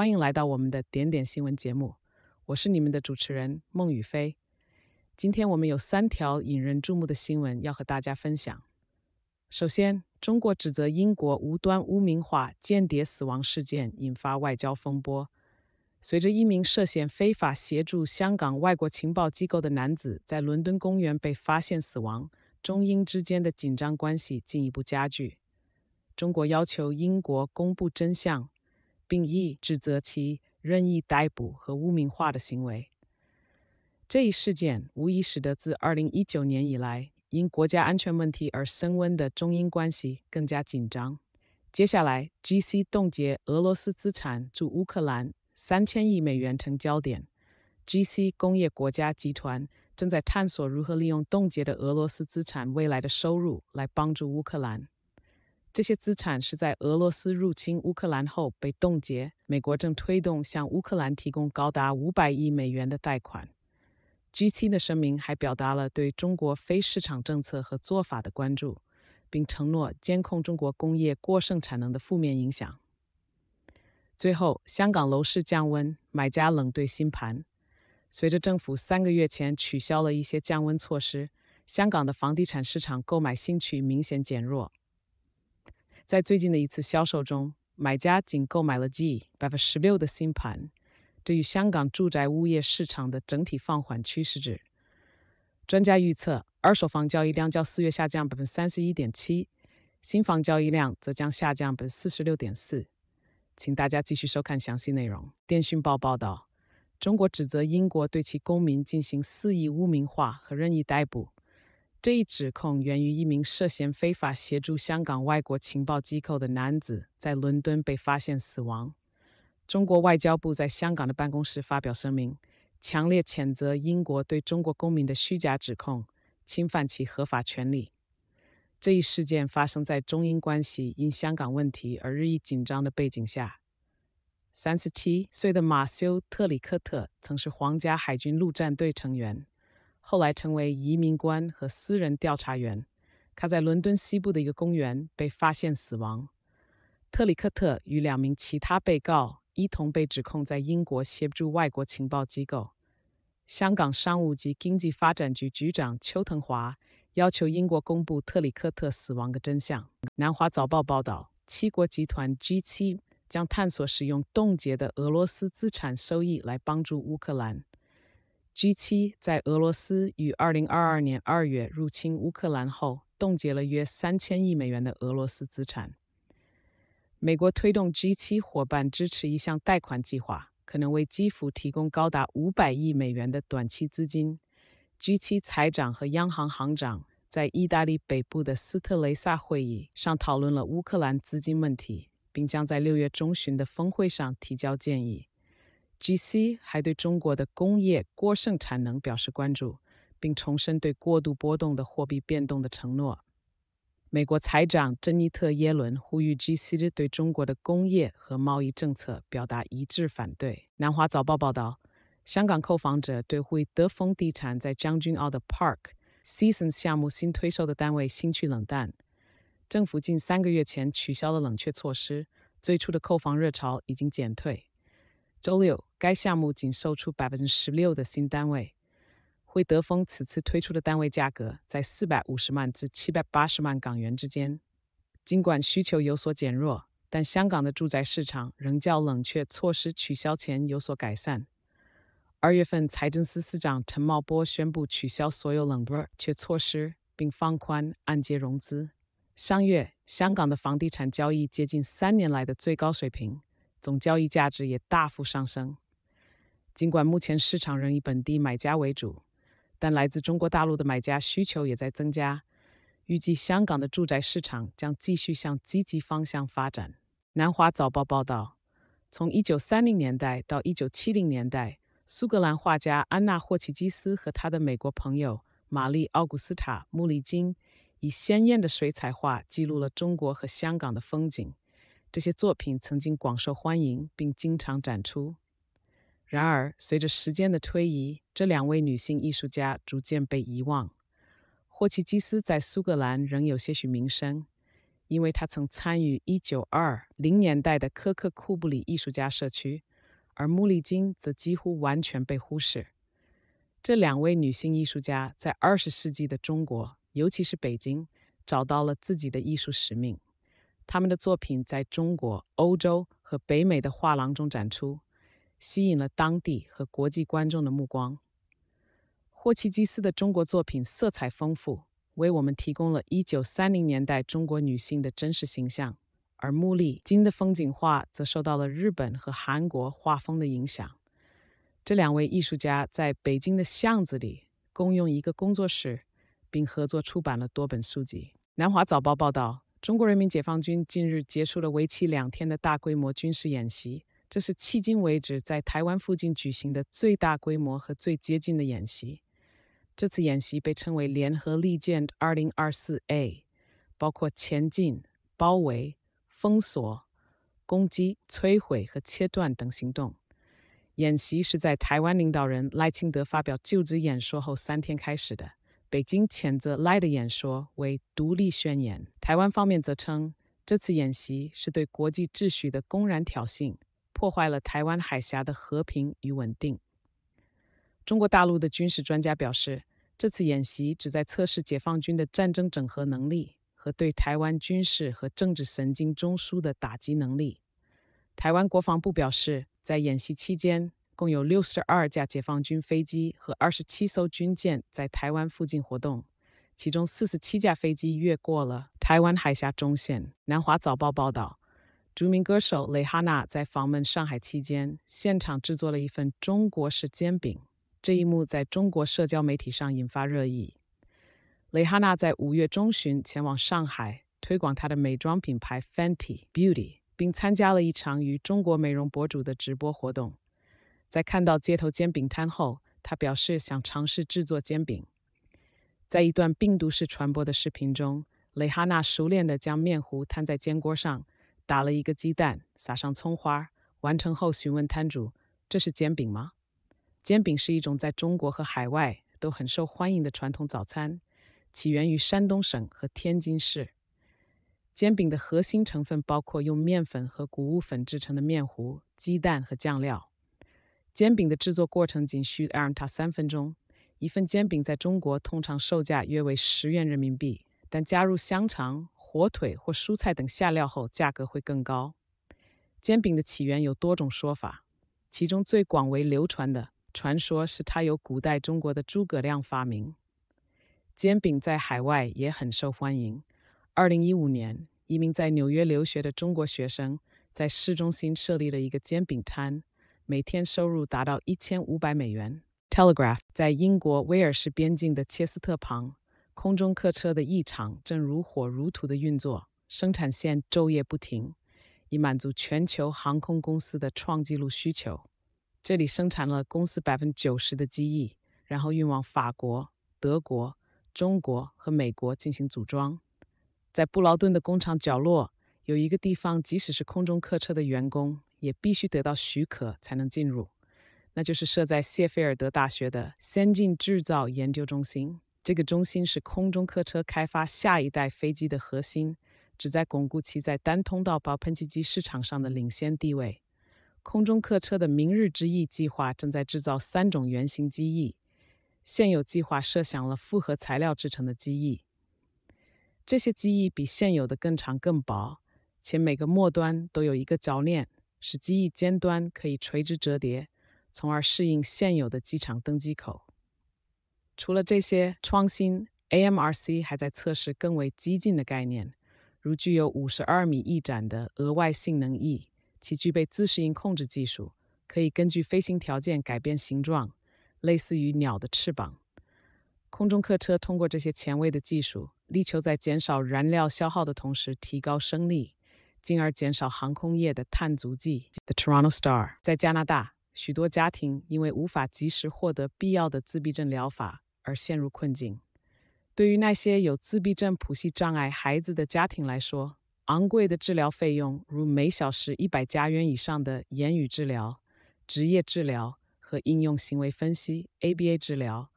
欢迎来到我们的点点新闻节目，我是你们的主持人孟雨飞。今天我们有三条引人注目的新闻要和大家分享。首先，中国指责英国无端污名化间谍死亡事件，引发外交风波。随着一名涉嫌非法协助香港外国情报机构的男子在伦敦公园被发现死亡，中英之间的紧张关系进一步加剧。中国要求英国公布真相。并亦指责其任意逮捕和污名化的行为。这一事件无疑使得自2019年以来因国家安全问题而升温的中英关系更加紧张。接下来，G C 冻结俄罗斯资产驻乌克兰三千亿美元成焦点。G C 工业国家集团正在探索如何利用冻结的俄罗斯资产未来的收入来帮助乌克兰。这些资产是在俄罗斯入侵乌克兰后被冻结。美国正推动向乌克兰提供高达五百亿美元的贷款。G7 的声明还表达了对中国非市场政策和做法的关注，并承诺监控中国工业过剩产能的负面影响。最后，香港楼市降温，买家冷对新盘。随着政府三个月前取消了一些降温措施，香港的房地产市场购买兴趣明显减弱。在最近的一次销售中，买家仅购买了 G 百分之十六的新盘，这与香港住宅物业市场的整体放缓趋势指，专家预测，二手房交易量较四月下降百分之三十一点七，新房交易量则将下降百分之四十六点四。请大家继续收看详细内容。电讯报报道，中国指责英国对其公民进行肆意污名化和任意逮捕。这一指控源于一名涉嫌非法协助香港外国情报机构的男子在伦敦被发现死亡。中国外交部在香港的办公室发表声明，强烈谴责英国对中国公民的虚假指控，侵犯其合法权利。这一事件发生在中英关系因香港问题而日益紧张的背景下。三十七岁的马修·特里克特曾是皇家海军陆战队成员。后来成为移民官和私人调查员，他在伦敦西部的一个公园被发现死亡。特里克特与两名其他被告一同被指控在英国协助外国情报机构。香港商务及经济发展局局长邱腾华要求英国公布特里克特死亡的真相。南华早报报道，七国集团 G 七将探索使用冻结的俄罗斯资产收益来帮助乌克兰。G7 在俄罗斯于2022年2月入侵乌克兰后，冻结了约3000亿美元的俄罗斯资产。美国推动 G7 伙伴支持一项贷款计划，可能为基辅提供高达500亿美元的短期资金。G7 财长和央行行长在意大利北部的斯特雷萨会议上讨论了乌克兰资金问题，并将在六月中旬的峰会上提交建议。G.C. 还对中国的工业过剩产能表示关注，并重申对过度波动的货币变动的承诺。美国财长珍妮特·耶伦呼吁 G.C. 对中国的工业和贸易政策表达一致反对。南华早报报道，香港购房者对惠德丰地产在将军澳的 Park Seasons 项目新推售的单位兴趣冷淡。政府近三个月前取消了冷却措施，最初的购房热潮已经减退。周六，该项目仅售出百分之十六的新单位。惠德丰此次推出的单位价格在四百五十万至七百八十万港元之间。尽管需求有所减弱，但香港的住宅市场仍较冷却措施取消前有所改善。二月份，财政司司长陈茂波宣布取消所有冷却措施，并放宽按揭融资。上月，香港的房地产交易接近三年来的最高水平。总交易价值也大幅上升。尽管目前市场仍以本地买家为主，但来自中国大陆的买家需求也在增加。预计香港的住宅市场将继续向积极方向发展。南华早报报道，从1930年代到1970年代，苏格兰画家安娜·霍奇基斯和他的美国朋友玛丽·奥古斯塔·穆利金，以鲜艳的水彩画记录了中国和香港的风景。这些作品曾经广受欢迎，并经常展出。然而，随着时间的推移，这两位女性艺术家逐渐被遗忘。霍奇基斯在苏格兰仍有些许名声，因为他曾参与1920年代的科克库布里艺术家社区，而穆利金则几乎完全被忽视。这两位女性艺术家在20世纪的中国，尤其是北京，找到了自己的艺术使命。他们的作品在中国、欧洲和北美的画廊中展出，吸引了当地和国际观众的目光。霍奇基斯的中国作品色彩丰富，为我们提供了一九三零年代中国女性的真实形象；而穆利金的风景画则受到了日本和韩国画风的影响。这两位艺术家在北京的巷子里共用一个工作室，并合作出版了多本书籍。南华早报报道。中国人民解放军近日结束了为期两天的大规模军事演习，这是迄今为止在台湾附近举行的最大规模和最接近的演习。这次演习被称为“联合利剑 2024A”，包括前进、包围、封锁、攻击、摧毁和切断等行动。演习是在台湾领导人赖清德发表就职演说后三天开始的。北京谴责赖的演说为独立宣言，台湾方面则称这次演习是对国际秩序的公然挑衅，破坏了台湾海峡的和平与稳定。中国大陆的军事专家表示，这次演习旨在测试解放军的战争整合能力和对台湾军事和政治神经中枢的打击能力。台湾国防部表示，在演习期间。共有六十二架解放军飞机和二十七艘军舰在台湾附近活动，其中四十七架飞机越过了台湾海峡中线。南华早报报道，著名歌手蕾哈娜在访问上海期间，现场制作了一份中国式煎饼。这一幕在中国社交媒体上引发热议。蕾哈娜在五月中旬前往上海推广她的美妆品牌 Fenty Beauty，并参加了一场与中国美容博主的直播活动。在看到街头煎饼摊后，他表示想尝试制作煎饼。在一段病毒式传播的视频中，蕾哈娜熟练地将面糊摊在煎锅上，打了一个鸡蛋，撒上葱花。完成后，询问摊主：“这是煎饼吗？”煎饼是一种在中国和海外都很受欢迎的传统早餐，起源于山东省和天津市。煎饼的核心成分包括用面粉和谷物粉制成的面糊、鸡蛋和酱料。煎饼的制作过程仅需让它三分钟。一份煎饼在中国通常售价约为十元人民币，但加入香肠、火腿或蔬菜等下料后，价格会更高。煎饼的起源有多种说法，其中最广为流传的传说是它由古代中国的诸葛亮发明。煎饼在海外也很受欢迎。二零一五年，一名在纽约留学的中国学生在市中心设立了一个煎饼摊。每天收入达到一千五百美元。Telegraph 在英国威尔士边境的切斯特旁，空中客车的异常正如火如荼的运作，生产线昼夜不停，以满足全球航空公司的创纪录需求。这里生产了公司百分之九十的机翼，然后运往法国、德国、中国和美国进行组装。在布劳顿的工厂角落，有一个地方，即使是空中客车的员工。也必须得到许可才能进入，那就是设在谢菲尔德大学的先进制造研究中心。这个中心是空中客车开发下一代飞机的核心，旨在巩固其在单通道薄喷气机市场上的领先地位。空中客车的明日之翼计划正在制造三种原型机翼，现有计划设想了复合材料制成的机翼，这些机翼比现有的更长、更薄，且每个末端都有一个铰链。使机翼尖端可以垂直折叠，从而适应现有的机场登机口。除了这些创新，AMRC 还在测试更为激进的概念，如具有五十二米翼展的额外性能翼，其具备自适应控制技术，可以根据飞行条件改变形状，类似于鸟的翅膀。空中客车通过这些前卫的技术，力求在减少燃料消耗的同时提高升力。进而减少航空业的碳足迹。The Toronto Star 在加拿大，许多家庭因为无法及时获得必要的自闭症疗法而陷入困境。对于那些有自闭症谱系障碍孩子的家庭来说，昂贵的治疗费用，如每小时一百加元以上的言语治疗、职业治疗和应用行为分析 （ABA） 治疗，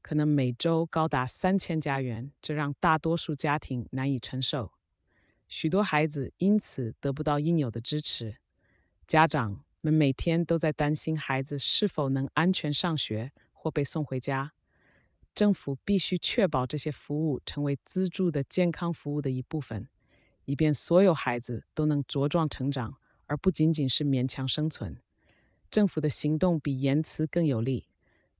可能每周高达三千加元，这让大多数家庭难以承受。许多孩子因此得不到应有的支持，家长们每天都在担心孩子是否能安全上学或被送回家。政府必须确保这些服务成为资助的健康服务的一部分，以便所有孩子都能茁壮成长，而不仅仅是勉强生存。政府的行动比言辞更有力。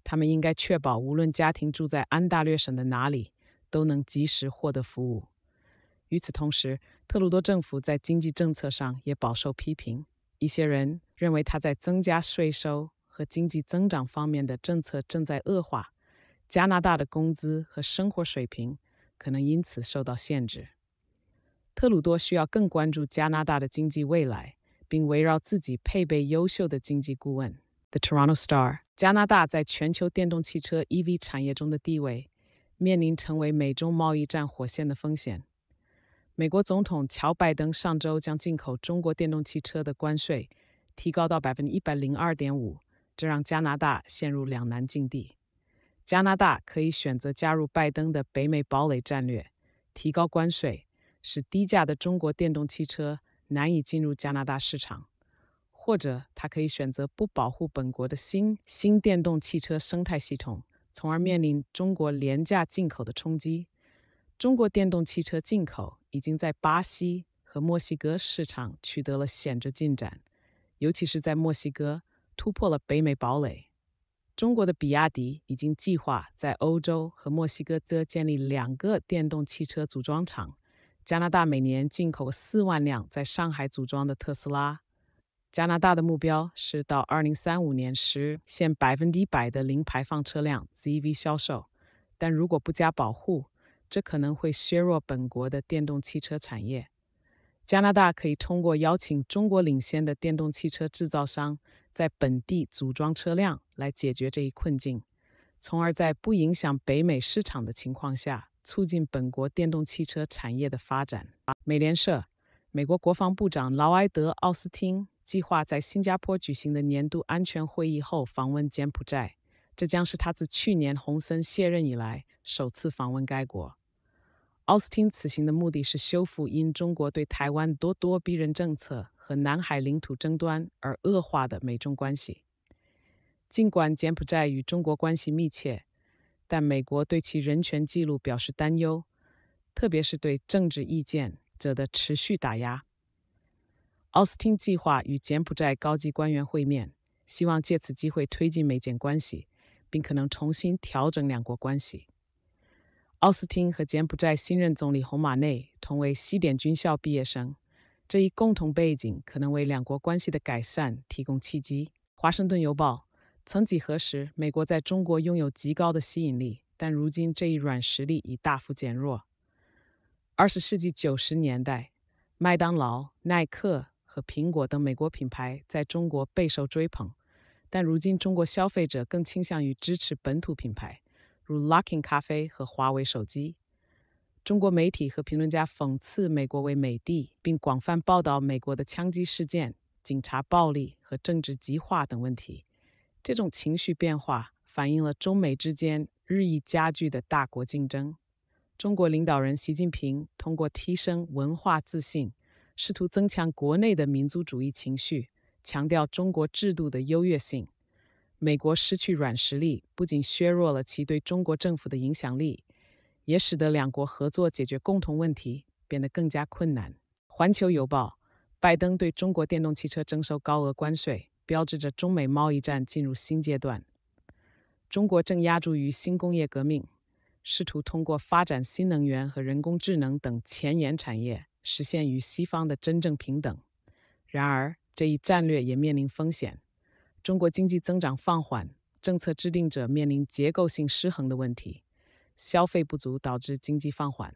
他们应该确保无论家庭住在安大略省的哪里，都能及时获得服务。与此同时，特鲁多政府在经济政策上也饱受批评。一些人认为他在增加税收和经济增长方面的政策正在恶化，加拿大的工资和生活水平可能因此受到限制。特鲁多需要更关注加拿大的经济未来，并围绕自己配备优秀的经济顾问。The Toronto Star：加拿大在全球电动汽车 （EV） 产业中的地位面临成为美中贸易战火线的风险。美国总统乔拜登上周将进口中国电动汽车的关税提高到百分之一百零二点五，这让加拿大陷入两难境地。加拿大可以选择加入拜登的北美堡垒战略，提高关税，使低价的中国电动汽车难以进入加拿大市场；或者，他可以选择不保护本国的新新电动汽车生态系统，从而面临中国廉价进口的冲击。中国电动汽车进口。已经在巴西和墨西哥市场取得了显著进展，尤其是在墨西哥突破了北美堡垒。中国的比亚迪已经计划在欧洲和墨西哥则建立两个电动汽车组装厂。加拿大每年进口四万辆在上海组装的特斯拉。加拿大的目标是到2035年实现100%的零排放车辆 ZV 销售，但如果不加保护，这可能会削弱本国的电动汽车产业。加拿大可以通过邀请中国领先的电动汽车制造商在本地组装车辆来解决这一困境，从而在不影响北美市场的情况下，促进本国电动汽车产业的发展。美联社，美国国防部长劳埃德·奥斯汀计划在新加坡举行的年度安全会议后访问柬埔寨，这将是他自去年洪森卸任以来首次访问该国。奥斯汀此行的目的是修复因中国对台湾咄咄逼人政策和南海领土争端而恶化的美中关系。尽管柬埔寨与中国关系密切，但美国对其人权记录表示担忧，特别是对政治意见者的持续打压。奥斯汀计划与柬埔寨高级官员会面，希望借此机会推进美柬关系，并可能重新调整两国关系。奥斯汀和柬埔寨新任总理洪马内同为西点军校毕业生，这一共同背景可能为两国关系的改善提供契机。《华盛顿邮报》曾几何时，美国在中国拥有极高的吸引力，但如今这一软实力已大幅减弱。二十世纪九十年代，麦当劳、耐克和苹果等美国品牌在中国备受追捧，但如今中国消费者更倾向于支持本土品牌。如 Luckin 咖啡和华为手机。中国媒体和评论家讽刺美国为“美帝”，并广泛报道美国的枪击事件、警察暴力和政治极化等问题。这种情绪变化反映了中美之间日益加剧的大国竞争。中国领导人习近平通过提升文化自信，试图增强国内的民族主义情绪，强调中国制度的优越性。美国失去软实力，不仅削弱了其对中国政府的影响力，也使得两国合作解决共同问题变得更加困难。环球邮报：拜登对中国电动汽车征收高额关税，标志着中美贸易战进入新阶段。中国正压注于新工业革命，试图通过发展新能源和人工智能等前沿产业，实现与西方的真正平等。然而，这一战略也面临风险。中国经济增长放缓，政策制定者面临结构性失衡的问题。消费不足导致经济放缓。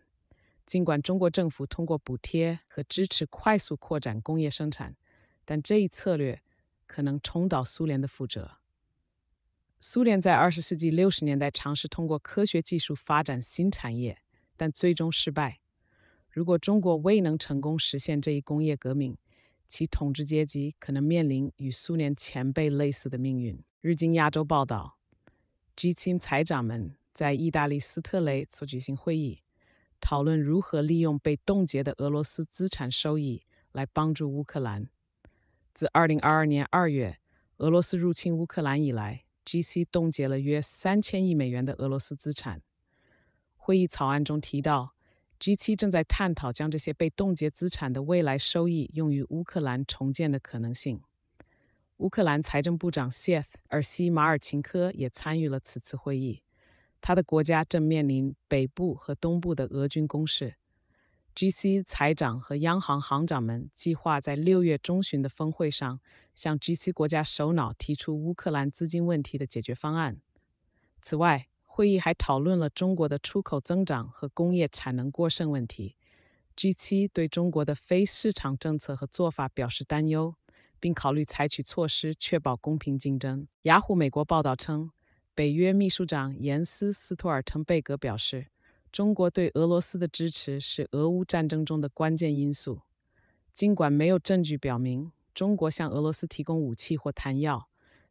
尽管中国政府通过补贴和支持快速扩展工业生产，但这一策略可能重蹈苏联的覆辙。苏联在二十世纪六十年代尝试通过科学技术发展新产业，但最终失败。如果中国未能成功实现这一工业革命，其统治阶级可能面临与苏联前辈类似的命运。《日经亚洲》报道，G7 财长们在意大利斯特雷所举行会议，讨论如何利用被冻结的俄罗斯资产收益来帮助乌克兰。自2022年2月俄罗斯入侵乌克兰以来，G7 冻结了约3000亿美元的俄罗斯资产。会议草案中提到。G7 正在探讨将这些被冻结资产的未来收益用于乌克兰重建的可能性。乌克兰财政部长谢尔西马尔琴科也参与了此次会议。他的国家正面临北部和东部的俄军攻势。G7 财长和央行行长们计划在六月中旬的峰会上向 G7 国家首脑提出乌克兰资金问题的解决方案。此外，会议还讨论了中国的出口增长和工业产能过剩问题。G7 对中国的非市场政策和做法表示担忧，并考虑采取措施确保公平竞争。雅虎美国报道称，北约秘书长严斯·斯托尔滕贝格表示，中国对俄罗斯的支持是俄乌战争中的关键因素。尽管没有证据表明中国向俄罗斯提供武器或弹药，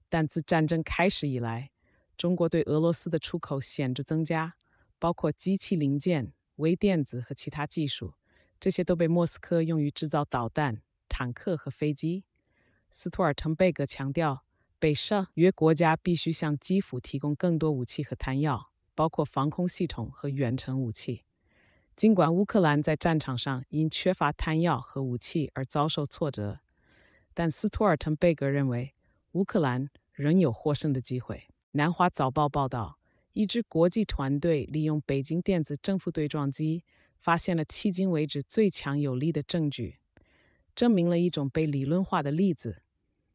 但自战争开始以来。中国对俄罗斯的出口显著增加，包括机器零件、微电子和其他技术，这些都被莫斯科用于制造导弹、坦克和飞机。斯图尔滕贝格强调，北上约国家必须向基辅提供更多武器和弹药，包括防空系统和远程武器。尽管乌克兰在战场上因缺乏弹药和武器而遭受挫折，但斯图尔滕贝格认为，乌克兰仍有获胜的机会。南华早报报道，一支国际团队利用北京电子正负对撞机，发现了迄今为止最强有力的证据，证明了一种被理论化的粒子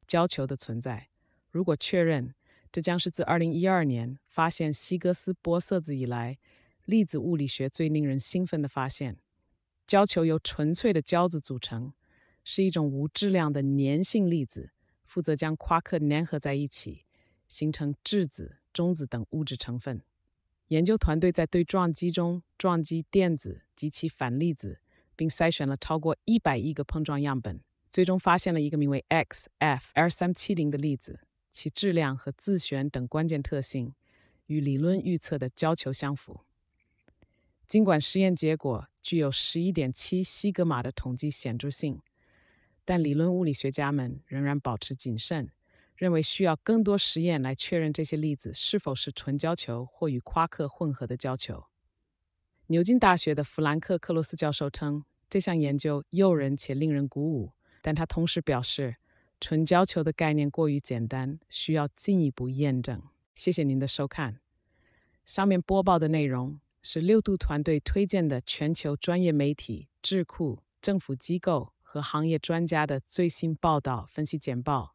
胶球的存在。如果确认，这将是自2012年发现希格斯玻色子以来，粒子物理学最令人兴奋的发现。胶球由纯粹的胶子组成，是一种无质量的粘性粒子，负责将夸克粘合在一起。形成质子、中子等物质成分。研究团队在对撞机中撞击电子及其反粒子，并筛选了超过一百亿个碰撞样本，最终发现了一个名为 XfL370 的粒子，其质量和自旋等关键特性与理论预测的胶球相符。尽管实验结果具有十一点七西格玛的统计显著性，但理论物理学家们仍然保持谨慎。认为需要更多实验来确认这些粒子是否是纯胶球或与夸克混合的胶球。牛津大学的弗兰克·克罗斯教授称，这项研究诱人且令人鼓舞，但他同时表示，纯胶球的概念过于简单，需要进一步验证。谢谢您的收看。上面播报的内容是六度团队推荐的全球专业媒体、智库、政府机构和行业专家的最新报道分析简报。